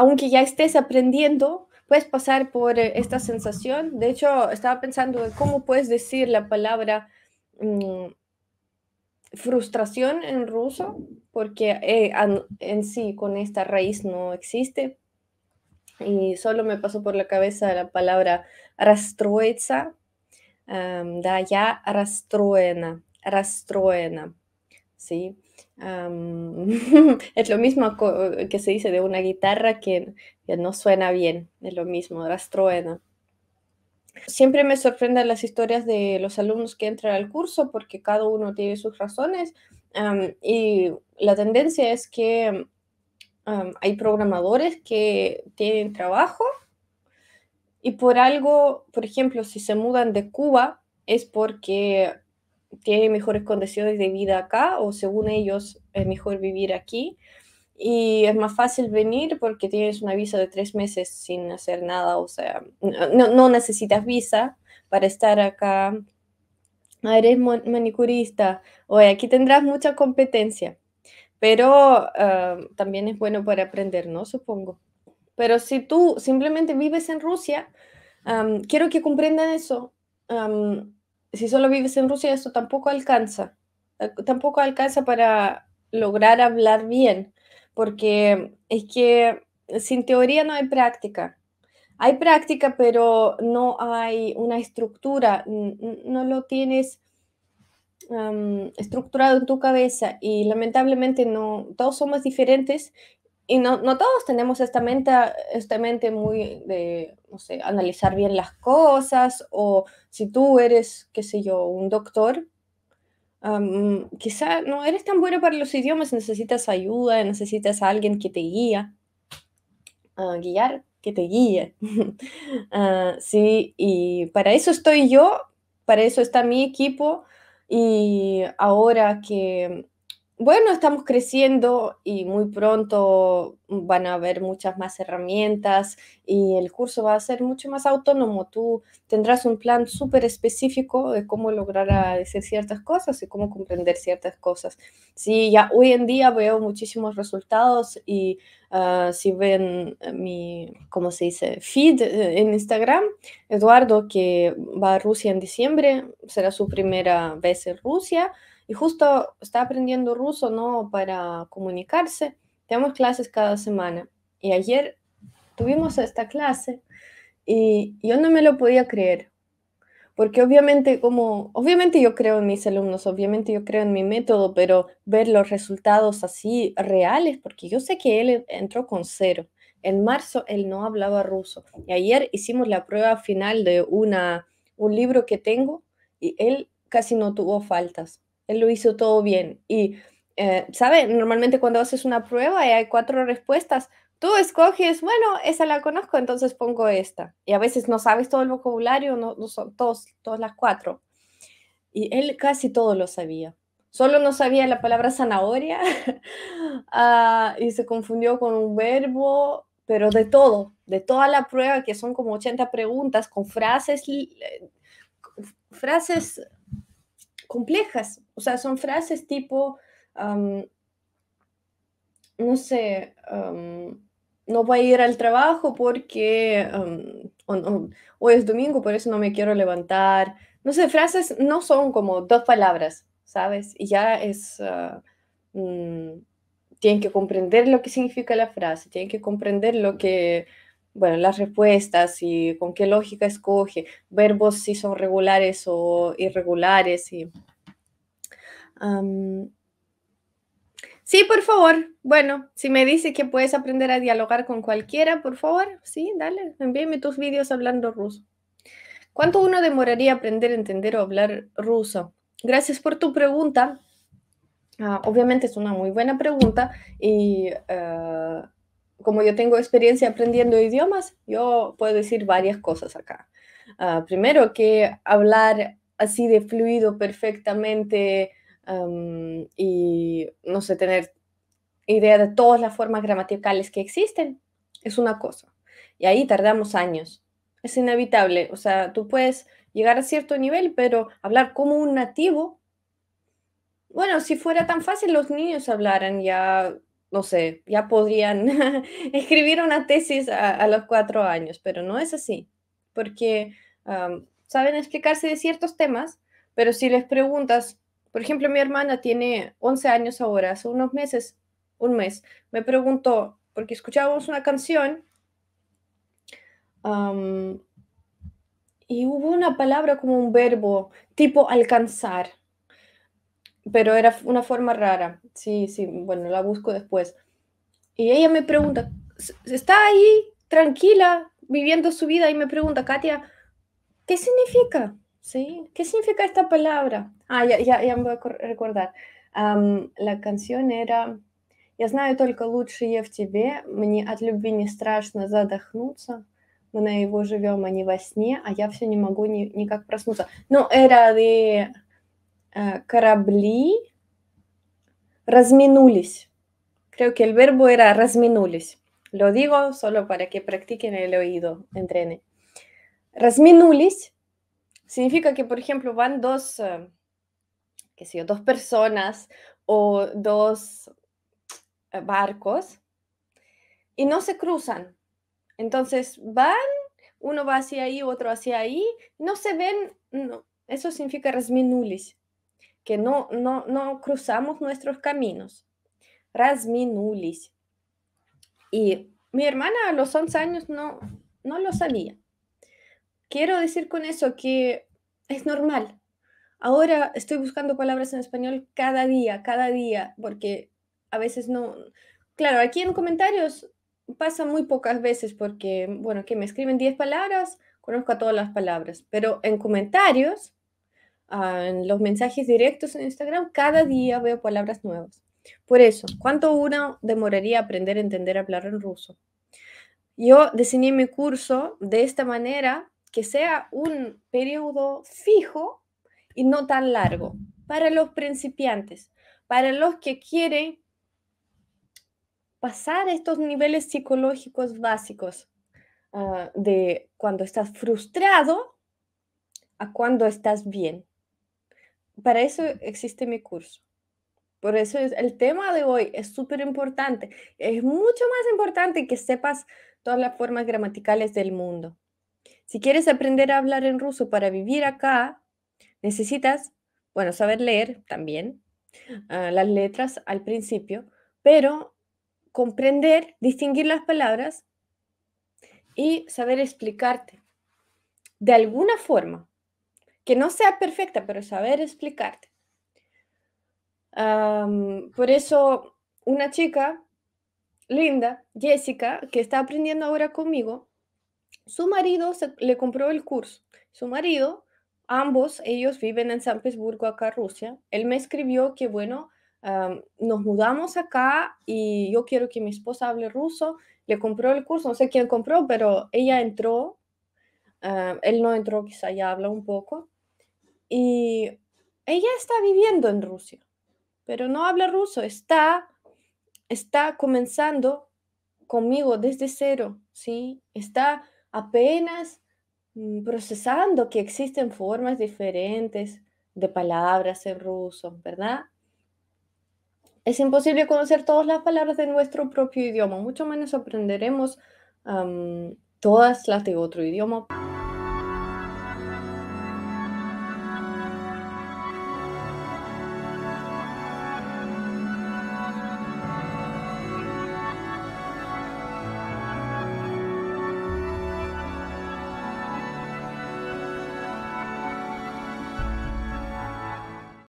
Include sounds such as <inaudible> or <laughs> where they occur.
aunque ya estés aprendiendo, puedes pasar por eh, esta sensación. De hecho, estaba pensando cómo puedes decir la palabra mm, frustración en ruso, porque eh, en sí con esta raíz no existe. Y solo me pasó por la cabeza la palabra rastrueza. Daya da ya rastroena, rastroena, ¿sí? <laughs> es lo mismo que se dice de una guitarra que, no suena bien, es lo mismo, rastruena. Siempre me sorprenden las historias de los alumnos que entran al curso porque cada uno tiene sus razones y la tendencia es que hay programadores que tienen trabajo y por algo, por ejemplo, si se mudan de Cuba es porque tiene mejores condiciones de vida acá o según ellos es mejor vivir aquí. Y es más fácil venir porque tienes una visa de tres meses sin hacer nada, o sea, no, necesitas visa para estar acá. Ah, eres manicurista, o aquí tendrás mucha competencia, pero ah, también es bueno para aprender, ¿no? Supongo. Pero si tú simplemente vives en Rusia, quiero que comprendan eso si solo vives en Rusia, eso tampoco alcanza. Eh, tampoco alcanza para lograr hablar bien, porque es que sin teoría no hay práctica. Hay práctica, pero no hay una estructura, no lo tienes estructurado en tu cabeza y lamentablemente no, todos somos diferentes y no, no, todos tenemos esta mente, esta mente muy de, no sé, analizar bien las cosas o si tú eres, qué sé yo, un doctor, quizá no eres tan bueno para los idiomas, necesitas ayuda, necesitas a alguien que te guía, a guiar, que te guíe. <laughs> Ah, sí, y para eso estoy yo, para eso está mi equipo y ahora que bueno, estamos creciendo y muy pronto van a haber muchas más herramientas y el curso va a ser mucho más autónomo. Tú tendrás un plan súper específico de cómo lograr hacer ciertas cosas y cómo comprender ciertas cosas. Sí, ya hoy en día veo muchísimos resultados y ah, si ven eh, mi, ¿cómo se dice? Feed eh, en Instagram, Eduardo que va a Rusia en diciembre, será su primera vez en Rusia. Y justo está aprendiendo ruso, ¿no? Para comunicarse. Tenemos clases cada semana. Y ayer tuvimos esta clase y yo no me lo podía creer. Porque obviamente, como, obviamente yo creo en mis alumnos, obviamente yo creo en mi método, pero ver los resultados así reales, porque yo sé que él entró con cero. En marzo él no hablaba ruso. Y ayer hicimos la prueba final de una, un libro que tengo y él casi no tuvo faltas él lo hizo todo bien. Y, eh, ¿sabe? Normalmente cuando haces una prueba y hay cuatro respuestas, tú escoges, bueno, esa la conozco, entonces pongo esta. Y a veces no sabes todo el vocabulario, no, son todos, todas las cuatro. Y él casi todo lo sabía. Solo no sabía la palabra zanahoria <laughs> ah, y se confundió con un verbo, pero de todo, de toda la prueba, que son como 80 preguntas con frases, eh, frases complejas. O sea, son frases tipo, no sé, no voy a ir al trabajo porque hoy es domingo, por eso no me quiero levantar. No sé, frases no son como dos palabras, ¿sabes? Y ya es... Ah, mm, tienen que comprender lo que significa la frase, tienen que comprender lo que bueno, las respuestas y con qué lógica escoge, verbos si son regulares o irregulares. Y, sí, por favor. Bueno, si me dice que puedes aprender a dialogar con cualquiera, por favor, sí, dale, envíame tus vídeos hablando ruso. ¿Cuánto uno demoraría aprender, a entender o hablar ruso? Gracias por tu pregunta. Ah, obviamente es una muy buena pregunta y... Ah, como yo tengo experiencia aprendiendo idiomas, yo puedo decir varias cosas acá. Ah, primero, que hablar así de fluido perfectamente y, no sé, tener idea de todas las formas gramaticales que existen, es una cosa. Y ahí tardamos años. Es inevitable. O sea, tú puedes llegar a cierto nivel, pero hablar como un nativo, bueno, si fuera tan fácil los niños hablaran ya no sé, ya podrían <laughs> escribir una tesis a, los cuatro años, pero no es así, porque saben explicarse de ciertos temas, pero si les preguntas, por ejemplo, mi hermana tiene 11 años ahora, hace unos meses, un mes, me preguntó, porque escuchábamos una canción y hubo una palabra como un verbo tipo alcanzar pero era una forma rara. Sí, sí, bueno, la busco después. Y ella me pregunta, está ahí tranquila, viviendo su vida, y me pregunta, Katia, ¿qué significa? ¿Sí? ¿Qué significa esta palabra? Ah, ya ya voy a recordar. Um, la canción era «Я знаю только лучшее в тебе, мне от любви не страшно задохнуться, мы на его живем, а не во сне, а я все не могу ни, никак проснуться». No, era de Carabli, rasminulis Creo que el verbo era rasminulis Lo digo solo para que practiquen el oído, entrenen. rasminulis significa que, por ejemplo, van dos, eh, Que dos personas o dos eh, barcos y no se cruzan. Entonces van, uno va hacia ahí, otro hacia ahí, no se ven, eso significa rasminulis que no, no, no cruzamos nuestros caminos. RASMINULIS. Y mi hermana a los 11 años no, no lo sabía. Quiero decir con eso que es normal. Ahora estoy buscando palabras en español cada día, cada día, porque a veces no... Claro, aquí en comentarios pasa muy pocas veces porque, bueno, que me escriben 10 palabras, conozco todas las palabras, pero en comentarios Ah, en los mensajes directos en Instagram, cada día veo palabras nuevas. Por eso, ¿cuánto uno demoraría aprender a entender a hablar en ruso? Yo diseñé mi curso de esta manera que sea un periodo fijo y no tan largo para los principiantes, para los que quieren pasar estos niveles psicológicos básicos ah, de cuando estás frustrado a cuando estás bien para eso existe mi curso. Por eso el tema de hoy es súper importante. Es mucho más importante que sepas todas las formas gramaticales del mundo. Si quieres aprender a hablar en ruso para vivir acá, necesitas, bueno, saber leer también ah, las letras al principio, pero comprender, distinguir las palabras y saber explicarte de alguna forma que no sea perfecta, pero saber explicarte. por eso, una chica linda, Jessica, que está aprendiendo ahora conmigo, su marido se, le compró el curso. Su marido, ambos, ellos viven en San Petersburgo, acá Rusia. Él me escribió que, bueno, nos mudamos acá y yo quiero que mi esposa hable ruso. Le compró el curso, no sé quién compró, pero ella entró. Ah, él no entró, quizá ya habla un poco. Y ella está viviendo en Rusia, pero no habla ruso, está, está comenzando conmigo desde cero, ¿sí? Está apenas mm, procesando que existen formas diferentes de palabras en ruso, ¿verdad? Es imposible conocer todas las palabras de nuestro propio idioma, mucho menos aprenderemos todas las de otro idioma.